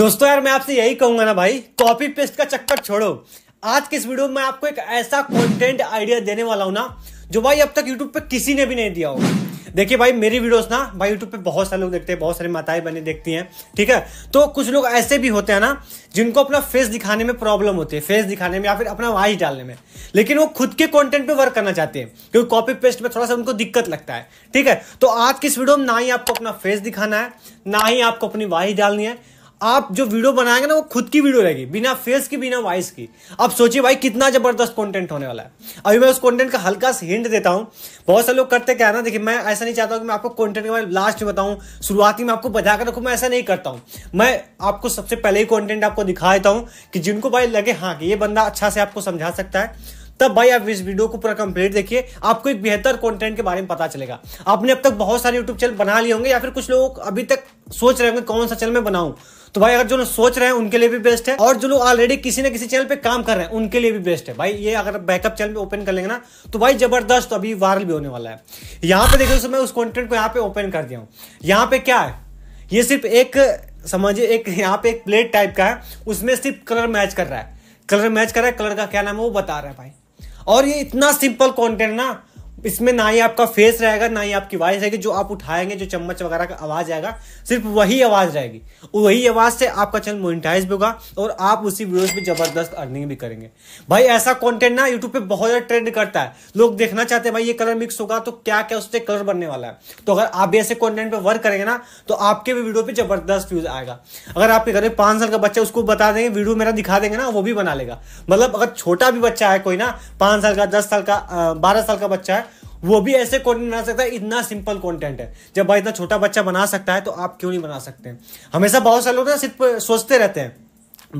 दोस्तों यार मैं आपसे यही कहूंगा ना भाई कॉपी पेस्ट का चक्कर छोड़ो आज के इस वीडियो में आपको एक ऐसा कंटेंट आइडिया देने वाला हूं ना जो भाई अब तक यूट्यूब पे किसी ने भी नहीं दिया होगा देखिए भाई मेरी वीडियोस ना भाई यूट्यूब पे बहुत सारे लोग देखते हैं बहुत सारी माताएं बने देखती हैं ठीक है तो कुछ लोग ऐसे भी होते हैं ना जिनको अपना फेस दिखाने में प्रॉब्लम होती है फेस दिखाने में या फिर अपना वाइस डालने में लेकिन वो खुद के कंटेंट पे वर्क करना चाहते हैं क्योंकि कॉपी पेस्ट में थोड़ा सा उनको दिक्कत लगता है ठीक है तो आज की इस वीडियो में ना ही आपको अपना फेस दिखाना है ना ही आपको अपनी वाइस डालनी है आप जो वीडियो बनाएंगे ना वो खुद की वीडियो रहेगी बिना फेस की बिना वॉइस की आप सोचिए भाई कितना जबरदस्त कंटेंट होने वाला है अभी मैं उस कंटेंट का हल्का सा हिंट देता हूँ बहुत सारे लोग करते क्या है ना देखिए मैं ऐसा नहीं चाहता हूँ कि मैं आपको कंटेंट के बारे में लास्ट में बताऊँ शुरुआती में आपको बता कर रखू मैं ऐसा नहीं करता हूँ मैं आपको सबसे पहले ही कॉन्टेंट आपको दिखा देता हूँ कि जिनको भाई लगे हाँ कि ये बंदा अच्छा से आपको समझा सकता है तब भाई आप इस वीडियो को पूरा कंप्लीट देखिए आपको एक बेहतर कंटेंट के बारे में पता चलेगा आपने अब तक बहुत सारे यूट्यूब चैनल बना लिए होंगे या फिर कुछ लोग अभी तक सोच रहे होंगे कौन सा चैनल मैं बनाऊं तो भाई अगर जो लोग सोच रहे हैं उनके लिए भी बेस्ट है और जो लोग ऑलरेडी किसी ना किसी चैनल पे काम कर रहे हैं उनके लिए भी बेस्ट है भाई ये अगर बैकअप चैनल पे ओपन कर लेंगे ना तो भाई जबरदस्त अभी वायरल भी होने वाला है यहाँ पे देखो मैं उस कॉन्टेंट को यहाँ पे ओपन कर दिया हूँ यहाँ पे क्या है ये सिर्फ एक समझिए एक यहाँ पे एक प्लेट टाइप का है उसमें सिर्फ कलर मैच कर रहा है कलर मैच कर रहा है कलर का क्या नाम है वो बता रहा है भाई और ये इतना सिंपल कॉन्टेंट ना इसमें ना ही आपका फेस रहेगा ना ही आपकी वॉइस रहेगी जो आप उठाएंगे जो चम्मच वगैरह का आवाज आएगा सिर्फ वही आवाज रहेगी वही आवाज से आपका चैनल मोनिटाइज भी होगा और आप उसी वीडियोस में जबरदस्त अर्निंग भी करेंगे भाई ऐसा कंटेंट ना यूट्यूब पे बहुत ज्यादा ट्रेंड करता है लोग देखना चाहते हैं भाई ये कलर मिक्स होगा तो क्या क्या उससे कलर बनने वाला है तो अगर आप भी ऐसे कॉन्टेंट पे वर्क करेंगे ना तो आपके भी वीडियो पे जबरदस्त व्यूज आएगा अगर आपके घर में पांच साल का बच्चा उसको बता देंगे वीडियो मेरा दिखा देंगे ना वो भी बना लेगा मतलब अगर छोटा भी बच्चा है कोई ना पांच साल का दस साल का बारह साल का बच्चा है वो भी ऐसे कॉन्टेंट बना सकता है इतना सिंपल कॉन्टेंट है जब भाई इतना छोटा बच्चा बना सकता है तो आप क्यों नहीं बना सकते हमेशा बहुत सारे लोग ना सिर्फ सोचते रहते हैं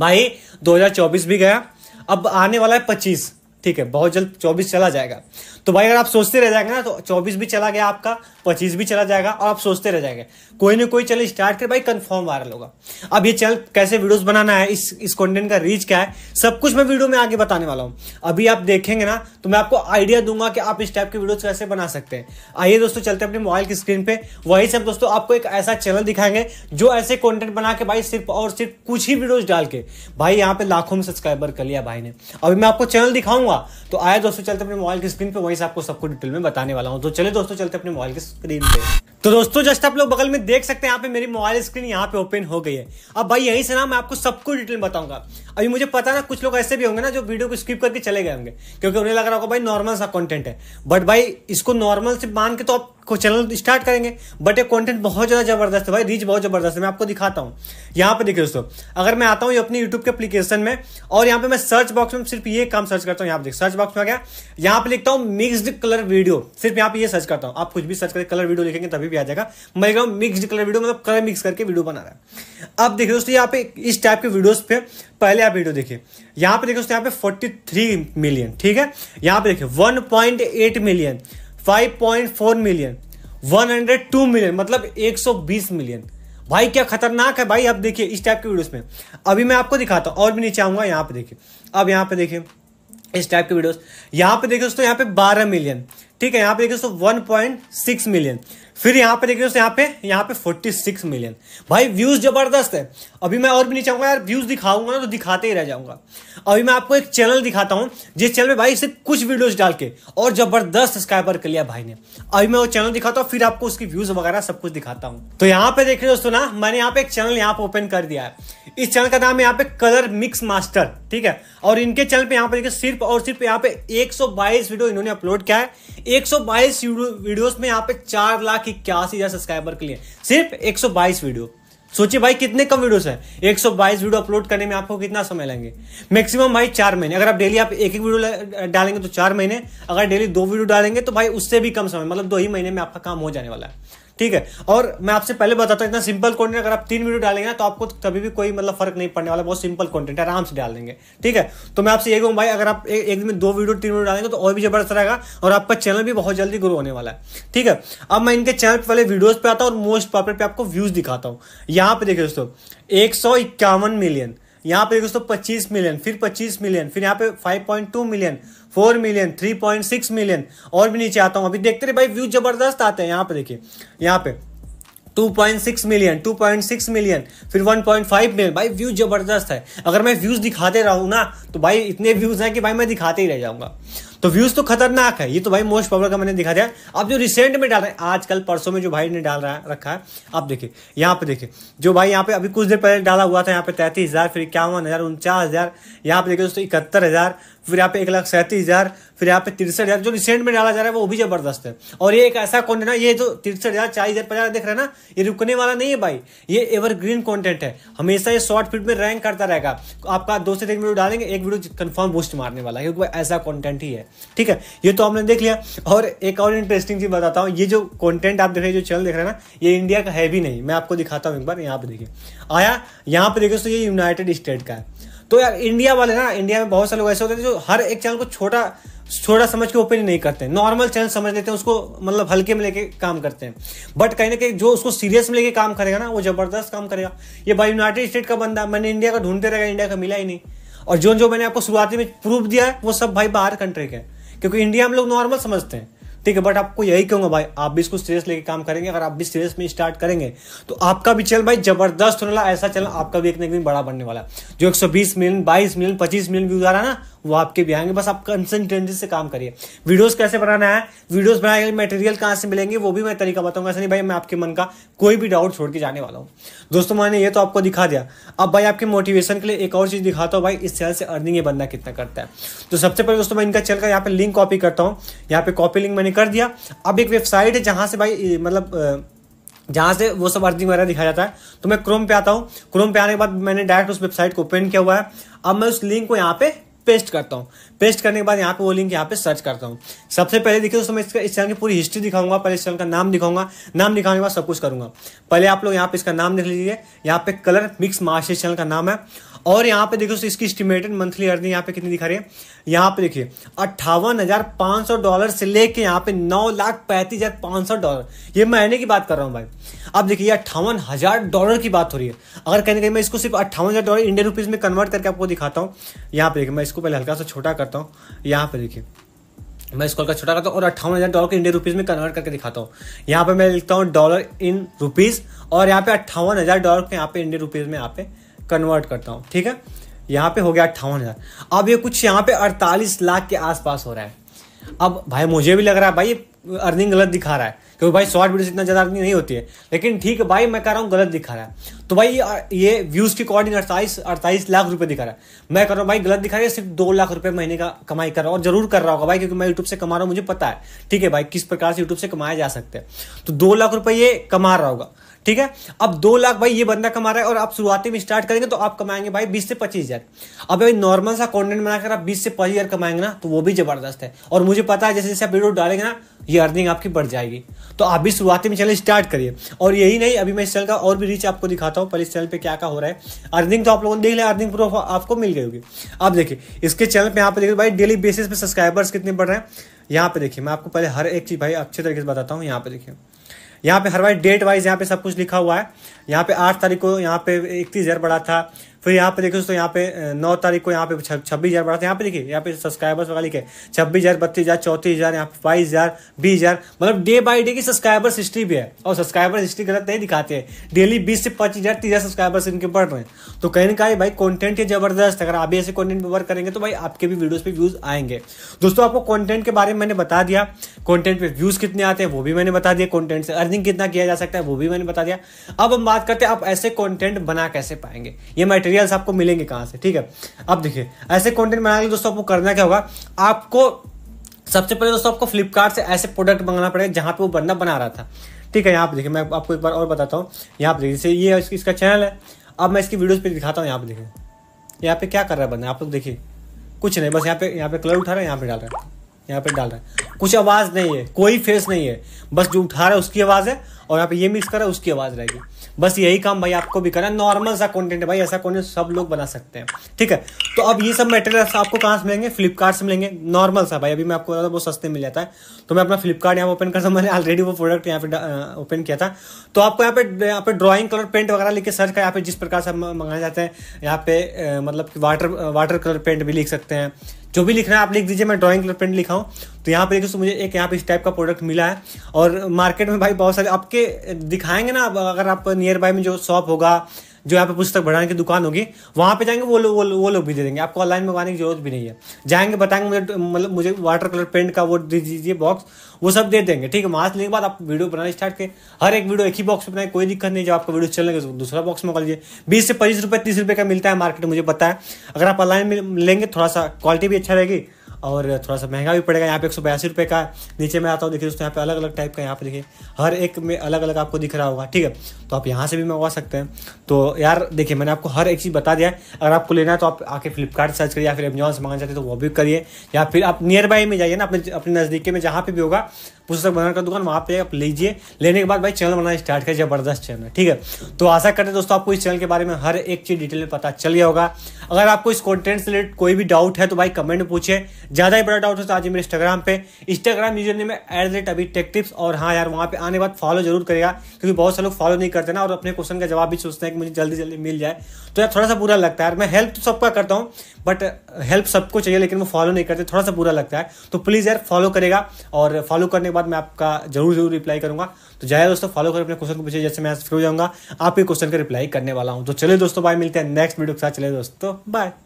भाई 2024 भी गया अब आने वाला है 25 ठीक है बहुत जल्द चौबीस चला जाएगा तो भाई अगर आप सोचते रह जाएंगे ना तो चौबीस भी चला गया आपका पच्चीस भी चला जाएगा और आप सोचते रह जाएंगे कोई ना कोई चैनल स्टार्ट कर भाई कंफर्म वायरल होगा अब ये चैनल कैसे वीडियोस बनाना है इस इस कंटेंट का रीच क्या है सब कुछ मैं वीडियो में आगे बताने वाला हूँ अभी आप देखेंगे ना तो मैं आपको आइडिया दूंगा कि आप इस टाइप के वीडियोज कैसे बना सकते हैं आइए दोस्तों चलते अपने मोबाइल की स्क्रीन पे वही सब दोस्तों आपको एक ऐसा चैनल दिखाएंगे जो ऐसे कॉन्टेंट बना के भाई सिर्फ और सिर्फ कुछ ही वीडियोज डाल के भाई यहाँ पे लाखों में सब्सक्राइबर कर लिया भाई ने अभी मैं आपको चैनल दिखाऊंगा करूंगा तो आया दोस्तों चलते अपने मोबाइल की स्क्रीन पे वहीं से आपको सबको डिटेल में बताने वाला हूँ तो चले दोस्तों चलते अपने मोबाइल की स्क्रीन पे तो दोस्तों जस्ट आप लोग बगल में देख सकते हैं यहाँ पे मेरी मोबाइल स्क्रीन यहाँ पे ओपन हो गई है अब भाई यहीं से ना मैं आपको सबको डिटेल में बताऊंगा अभी मुझे पता ना कुछ लोग ऐसे भी होंगे ना जो वीडियो को स्किप करके चले गए होंगे क्योंकि उन्हें लग रहा होगा भाई नॉर्मल सा कंटेंट है बट भाई इसको नॉर्मल से मान के तो आप को चैनल स्टार्ट करेंगे बट ये कंटेंट बहुत ज़्यादा जबरदस्त है भाई रीच बहुत ज़बरदस्त है मैं आपको दिखाता हूँ यहाँ पे देखिए दोस्तों अगर मैं आता हूँ ये अपनी यूट्यूब के एप्लीकेशन में और यहाँ पे मैं सर्च बॉक्स में सिर्फ ये काम सर्च करता हूँ यहाँ पे सर्च बॉक्स में आ गया यहाँ पे लिखता हूँ मिक्सड कलर वीडियो सिर्फ यहाँ पे ये सर्च करता हूँ आप कुछ भी सर्च करके कलर वीडियो लिखेंगे तभी भी आ जाएगा मैं कहूँ मिक्सड कलर वीडियो मतलब कलर मिक्स करके वीडियो बना रहा है अब देखिए दोस्तों यहाँ पे इस टाइप के वीडियो पे पहले आप वीडियो देखिए यहाँ पे देखिए दोस्तों यहाँ पे फोर्टी मिलियन ठीक है यहाँ पे देखिए वन मिलियन 5.4 मिलियन 102 मिलियन मतलब 120 मिलियन भाई क्या खतरनाक है भाई आप देखिए इस टाइप के वीडियोस में अभी मैं आपको दिखाता हूँ और भी नीचे आऊंगा यहाँ पे देखिए अब यहाँ पे देखिए इस टाइप के वीडियोस यहाँ पे देखिए दोस्तों यहाँ पे 12 मिलियन ठीक है यहाँ पे देखिए दोस्तों 1.6 मिलियन फिर यहाँ पे देखिए दोस्तों यहाँ पे यहाँ पे 46 मिलियन भाई व्यूज जबरदस्त है अभी मैं और भी नहीं चाहूंगा यार व्यूज़ दिखाऊंगा तो दिखाते ही रह जाऊंगा अभी मैं आपको एक चैनल दिखाता हूँ जिस चैनल पे भाई सिर्फ कुछ वीडियोस डाल के और जबरदस्त सब्सक्राइबर कर लिया भाई ने अभी मैं वो चैनल दिखाता हूँ फिर आपको उसकी व्यूज़ वगैरह सब कुछ दिखाता हूँ तो यहाँ पे देखिए दोस्तों ना मैंने यहाँ पे एक चैनल यहाँ पे ओपन कर दिया है इस चैनल का नाम है यहाँ पे कलर मिक्स मास्टर ठीक है और इनके चैनल पे यहाँ पे देखिए सिर्फ और सिर्फ यहाँ पे एक वीडियो इन्होंने अपलोड किया है एक सौ वीडियो में यहाँ पे चार लाख इक्यासी हजार सब्सक्राइबर के लिए सिर्फ एक वीडियो सोचिए भाई कितने कम वीडियोस सौ बाईस वीडियो अपलोड करने में आपको कितना समय लेंगे मैक्सिमम भाई चार महीने अगर आप डेली आप एक एक वीडियो डालेंगे तो चार महीने अगर डेली दो वीडियो डालेंगे तो भाई उससे भी कम समय मतलब दो ही महीने में आपका काम हो जाने वाला है ठीक है और मैं आपसे पहले बताता हूँ इतना सिंपल कंटेंट अगर आप तीन वीडियो डालेंगे ना तो आपको कभी भी कोई मतलब फर्क नहीं पड़ने वाला बहुत सिंपल कंटेंट आराम से डाल देंगे ठीक है तो मैं आपसे ये कहूँ भाई अगर आप ए, एक दिन में दो वीडियो तीन वीडियो डालेंगे तो और भी जबरदस्त रहेगा और आपका चैनल भी बहुत जल्दी ग्रो होने वाला है ठीक है अब मैं इनके चैनल वाले वीडियोज पे आता हूँ और मोस्ट पॉपुलर पे आपको व्यूज दिखाता हूँ यहाँ पे देखिए दोस्तों एक मिलियन यहाँ पे दोस्तों 25 मिलियन फिर 25 मिलियन फिर यहाँ पे 5.2 मिलियन 4 मिलियन 3.6 मिलियन और भी नीचे आता हूँ अभी देखते रहे भाई व्यू जबरदस्त आते हैं यहाँ पे देखिए यहाँ पे 2.6 मिलियन 2.6 मिलियन फिर 1.5 मिलियन भाई व्यूज जबरदस्त है अगर मैं व्यूज दिखाते रहूँ ना तो भाई इतने व्यूज हैं कि भाई मैं दिखाते ही रह जाऊंगा तो व्यूज तो खतरनाक है ये तो भाई मोस्ट पॉपुलर का मैंने दिखा दिया अब जो रिसेंट में डाल रहे हैं आजकल परसों में जो भाई ने डाल रहा है रखा है आप देखिए यहाँ पे देखिए जो भाई यहाँ पे अभी कुछ देर पहले डाला हुआ था यहाँ पे तैतीस हज़ार फिर इक्यावन हज़ार उनचास हज़ार यहाँ पे देखिए दोस्तों इकहत्तर हज़ार फिर यहाँ पे एक लाख सैंतीस हज़ार फिर यहाँ पे तिरसठ हज़ार जो रिसेंट में डाला जा रहा है वो भी ज़बरदस्त है और ये एक ऐसा कॉन्टेंट है ये जो तिरसठ हज़ार चालीस हज़ार पचास देख रहे हैं ना ये रुकने वाला नहीं है भाई ये एवरग्रीन कॉन्टेंट है हमेशा ये शॉर्ट फिल्म में रैंक करता रहेगा आपका दो से तीन वीडियो डालेंगे एक वीडियो कन्फर्म बूस्ट मारने वाला है क्योंकि ऐसा कॉन्टेंट ही है ठीक है ये तो हमने देख लिया और एक और इंटरेस्टिंग चीज़ बताता हूँ ये जो कॉन्टेंट आप देख रहे हैं जो चैनल देख रहे हैं ना ये इंडिया का है भी नहीं मैं आपको दिखाता हूँ एक बार यहाँ पे देखिए आया यहाँ पे देखिए तो ये यूनाइटेड स्टेट का है तो यार इंडिया वाले ना इंडिया में बहुत सारे लोग ऐसे होते हैं जो हर एक चैनल को छोटा छोटा समझ के ओपन नहीं करते नॉर्मल चैनल समझ लेते हैं उसको मतलब हल्के में लेके काम करते हैं बट कहीं ना कहीं जो उसको सीरियस में लेके काम करेगा ना वो जबरदस्त काम करेगा ये भाई यूनाइटेड स्टेट का बंदा मैंने इंडिया का ढूंढते रहेगा इंडिया का मिला ही नहीं और जो जो मैंने आपको शुरुआती में प्रूफ दिया है वो सब भाई बाहर कंट्री के क्योंकि इंडिया हम लोग नॉर्मल समझते हैं ठीक है बट आपको यही कहूंगा भाई आप भी इसको सीरियस लेके काम करेंगे अगर आप भी सीरियस में स्टार्ट करेंगे तो आपका भी चैनल भाई जबरदस्त होने वाला ऐसा चैनल आपका भी एक ना एक दिन बड़ा बनने वाला जो 120 मिलियन 22 मिलियन 25 मिलियन व्यूज आ रहा है ना वो आपके भी आएंगे बस आप कंसल्टेंसी से काम करिए वीडियोस कैसे बनाना है वीडियोस बनाने के मटेरियल कहाँ से मिलेंगे वो भी मैं तरीका बताऊंगा ऐसा नहीं भाई मैं आपके मन का कोई भी डाउट छोड़ के जाने वाला हूँ दोस्तों मैंने ये तो आपको दिखा दिया अब भाई आपके मोटिवेशन के लिए एक और चीज़ दिखाता हूँ भाई इस चैनल से अर्निंग ये बनना कितना करता है तो सबसे पहले दोस्तों मैं इनका चैनल का यहाँ पे लिंक कॉपी करता हूँ यहाँ पे कॉपी लिंक मैंने कर दिया अब एक वेबसाइट है जहाँ से भाई मतलब जहां से वो सब अर्निंग वगैरह दिखाया जाता है तो मैं क्रोम पे आता हूँ क्रोम पे आने के बाद मैंने डायरेक्ट उस वेबसाइट को ओपन किया हुआ है अब मैं उस लिंक को यहाँ पे पेस्ट करता हूँ पेस्ट करने के बाद यहाँ पे वो लिंक यहाँ पे सर्च करता हूँ सबसे पहले देखिए दोस्तों मैं इसका इस चैनल की पूरी हिस्ट्री दिखाऊंगा पहले इस चैनल का नाम दिखाऊंगा नाम दिखाने के बाद सब कुछ करूंगा पहले आप लोग यहाँ पे इसका नाम लिख लीजिए यहाँ पे कलर मिक्स मार्शल चैनल का नाम है और यहाँ पे देखो इसकी एस्टिमेटेड मंथली अर्निंग यहाँ पे कितनी दिखा रही है यहाँ पे देखिए अट्ठावन हजार पांच सौ डॉलर से लेके यहाँ पे नौ लाख पैंतीस हजार पांच सौ डॉलर ये महीने की बात कर रहा हूँ भाई अब देखिए अट्ठावन हजार डॉलर की बात हो रही है अगर कहीं कहीं मैं इसको सिर्फ अट्ठावन हजार डॉलर इंडियन रुपीज में कन्वर्ट करके आपको दिखाता हूँ यहाँ पे देखिए मैं इसको पहले हल्का सा छोटा करता हूँ यहाँ पे देखिए मैं इसको हल्का छोटा करता हूँ और अट्ठावन हज़ार डॉलर को इंडियन रुपीज़ में कन्वर्ट करके दिखाता हूँ यहाँ पे मैं लिखता हूँ डॉलर इन रुपीज़ और यहाँ पे अट्ठावन हज़ार डॉलर को यहाँ पे इंडियन रुपीज़ में यहाँ पे कन्वर्ट करता हूँ ठीक है यहाँ पे हो गया अट्ठावन हज़ार अब ये कुछ यहाँ पे अड़तालीस लाख के आसपास हो रहा है अब भाई मुझे भी लग रहा है भाई अर्निंग गलत दिखा रहा है क्योंकि भाई शॉर्ट वीडियो इतना ज़्यादा अर्निंग नहीं होती है लेकिन ठीक है भाई मैं कह रहा हूँ गलत दिखा रहा है तो भाई ये व्यूज़ के अकॉर्डिंग अड़तालीस अड़तालीस लाख रुपये दिखा रहा है मैं कह रहा हूँ भाई गलत दिखा रहा है सिर्फ दो लाख रुपये महीने का कमाई कर रहा हूँ और जरूर कर रहा होगा भाई क्योंकि मैं यूट्यूब से कमा रहा हूँ मुझे पता है ठीक है भाई किस प्रकार से यूट्यूब से कमाया जा सकता है तो दो लाख रुपये ये कमा रहा होगा ठीक है अब दो लाख भाई ये बंदा कमा रहा है और आप शुरुआती में स्टार्ट करेंगे तो आप कमाएंगे भाई बीस से पच्चीस हजार अब भाई नॉर्मल सा कॉन्टेंट बनाकर आप बीस से पच्चीस हजार कमाएंगे ना तो वो भी जबरदस्त है और मुझे पता है जैसे जैसे आप वीडियो डालेंगे ना ये अर्निंग आपकी बढ़ जाएगी तो आप भी शुरुआती में चैनल स्टार्ट करिए और यही नहीं अभी मैं इस चैनल का और भी रीच आपको दिखाता हूँ पहले इस चैनल पर क्या क्या हो रहा है अर्निंग तो आप लोगों ने देख लिया अर्निंग प्रूफ आपको मिल गई होगी आप देखिए इसके चैनल पर यहाँ पे देखिए भाई डेली बेसिस पे सब्सक्राइबर्स कितने बढ़ रहे हैं यहाँ पे देखिए मैं आपको पहले हर एक चीज़ भाई अच्छे तरीके से बताता हूँ यहाँ पे देखिए यहाँ पे हर वाइज डेट वाइज यहाँ पे सब कुछ लिखा हुआ है यहाँ पे आठ तारीख को यहाँ पे इकतीस हज़ार बढ़ा था फिर यहाँ पे देखो दोस्तों यहाँ पे नौ तारीख को यहाँ पे छब्बीस हज़ार बढ़ा था यहाँ पे देखिए यहाँ पे सब्सक्राइबर्स वगैरह लिखे छब्बीस हज़ार बत्तीस हज़ार चौतीस हज़ार यहाँ पे बाईस हज़ार बीस हज़ार मतलब डे बाई डे की सब्सक्राइबर्स हिस्ट्री भी है और सब्सक्राइबर्स हिस्ट्री गलत नहीं दिखाते हैं डेली बीस से पच्चीस हज़ार तीस हज़ार सब्सक्राइबर्स इनके बढ़ रहे हैं तो कहीं ना कहीं भाई कॉन्टेंट है जबरदस्त अगर आप ऐसे कॉन्टेंट पर वर्क करेंगे तो भाई आपके भी वीडियोज़ पे व्यूज़ आएंगे दोस्तों आपको कॉन्टेंट के बारे में मैंने बता दिया कॉन्टेंट पे व्यूज़ कितने आते हैं वो भी मैंने बता दिया कॉन्टेंट से अर्निंग कितना किया जा सकता है वो भी मैंने बता दिया अब हम बात बात करते हैं आप ऐसे कंटेंट बना कैसे पाएंगे ये मटेरियल्स आपको मिलेंगे कहाँ से ठीक है अब देखिए ऐसे कंटेंट बनाने के लिए दोस्तों आपको करना क्या होगा आपको सबसे पहले दोस्तों आपको फ्लिपकार्ट से ऐसे प्रोडक्ट मंगाना पड़ेगा जहाँ पे वो बंदा बना रहा था ठीक है यहाँ पे देखिए मैं आपको एक बार और बताता हूँ यहाँ पे देखिए ये इसका चैनल है अब मैं इसकी वीडियोज़ पे दिखाता हूँ यहाँ पे देखिए यहाँ पे क्या कर रहा है बंदा आप लोग देखिए कुछ नहीं बस यहाँ पे यहाँ पे कलर उठा रहा है यहाँ पे डाल रहा है यहाँ पे डाल रहा है कुछ आवाज़ नहीं है कोई फेस नहीं है बस जो उठा रहा है उसकी आवाज़ है और यहाँ पे ये मिक्स कर रहा है उसकी आवाज़ रहेगी बस यही काम भाई आपको भी करना नॉर्मल सा कॉन्टेंट है भाई ऐसा कॉन्टेंट सब लोग बना सकते हैं ठीक है तो अब ये सब मेटेरियल आपको कहाँ से मिलेंगे फ्लिपकार्ट से मिलेंगे नॉर्मल सा भाई अभी मैं आपको बता बहुत सस्ते मिल जाता है तो मैं अपना फ्लिपकार्ट यहाँ ओपन करता हूँ मैंने ऑलरेडी वो प्रोडक्ट यहाँ पे ओपन किया था तो आपको यहाँ पे यहाँ पे ड्रॉइंग कलर पेंट वगैरह लिख के सर्च कर यहाँ पे जिस प्रकार से मंगाए जाते हैं यहाँ पे मतलब वाटर वाटर कलर पेंट भी लिख सकते हैं जो भी लिखना है आप लिख दीजिए मैं ड्राइंग कलर पेंट लिखा हूँ तो यहाँ पर देखिए मुझे एक यहाँ पे इस टाइप का प्रोडक्ट मिला है और मार्केट में भाई बहुत सारे आपके दिखाएंगे ना अगर आप नियर बाय में जो शॉप होगा जो यहाँ पे पुस्तक बढ़ाने की दुकान होगी वहाँ पे जाएंगे वो लोग वो, वो लोग भी दे देंगे आपको ऑनलाइन मंगवाने की जरूरत भी नहीं है जाएंगे बताएंगे मुझे मतलब मुझे वाटर कलर पेंट का वो दे दीजिए बॉक्स वो सब दे देंगे ठीक है वहाँ से लेने के बाद आप वीडियो बनाना स्टार्ट करें हर एक वीडियो एक ही बॉक्स में बनाए कोई दिक्कत नहीं जब आपका वीडियो चलेंगे दूसरा बॉक्स मंगा लीजिए बीस से पच्चीस रुपये तीस रुपये का मिलता है मार्केट मुझे पता है अगर आप ऑनलाइन में लेंगे थोड़ा सा क्वालिटी भी अच्छा रहेगी और थोड़ा सा महंगा भी पड़ेगा यहाँ पे एक सौ बयासी रुपये का नीचे में आता हूँ देखिए दोस्तों यहाँ पे अलग अलग टाइप का यहाँ पे देखिए हर एक में अलग अलग आपको दिख रहा होगा ठीक है तो आप यहाँ से भी मंगवा सकते हैं तो यार देखिए मैंने आपको हर एक चीज़ बता दिया है अगर आपको लेना है तो आप आके फ्लिपकार्ट सर्च करिए या फिर अमेजॉन से मंगाना चाहते हैं तो वो भी करिए या फिर आप नियर बाई में जाइए ना अपने अपने नजदीक में जहाँ पे भी होगा पुस्तक बनाने का दुकान वहाँ पे आप लीजिए लेने के बाद भाई चैनल बनाना स्टार्ट कर जबरदस्त चैनल ठीक है तो आशा करते हैं दोस्तों आपको इस चैनल के बारे में हर एक चीज़ डिटेल में पता चल गया होगा अगर आपको इस कॉन्टेंट से रिलेटेड कोई भी डाउट है तो भाई कमेंट में पूछे ज़्यादा ही बड़ा डाउट हो तो आज मेरे इंस्टाग्राम पे इंस्टाग्राम यूजर ने एट द रेट अभी टेक टिप्स और हाँ यार वहाँ पे आने बाद फॉलो जरूर करेगा क्योंकि बहुत से लोग फॉलो नहीं करते ना और अपने क्वेश्चन का जवाब भी सोचते हैं कि मुझे जल्दी जल्दी मिल जाए तो यार थोड़ा सा बुरा लगता है यार मैं हेल्प तो सबका करता हूँ बट हेल्प सबको चाहिए लेकिन वो फॉलो नहीं करते थोड़ा सा बुरा लगता है तो प्लीज़ यार फॉलो करेगा और फॉलो करने के बाद मैं आपका जरूर जरूर रिप्लाई करूंगा तो जाए दोस्तों फॉलो करें अपने क्वेश्चन को पूछे जैसे मैं फ्री हो जाऊंगा आपके क्वेश्चन का रिप्लाई करने वाला हूँ तो चले दोस्तों बाय मिलते हैं नेक्स्ट वीडियो के साथ चले दोस्तों बाय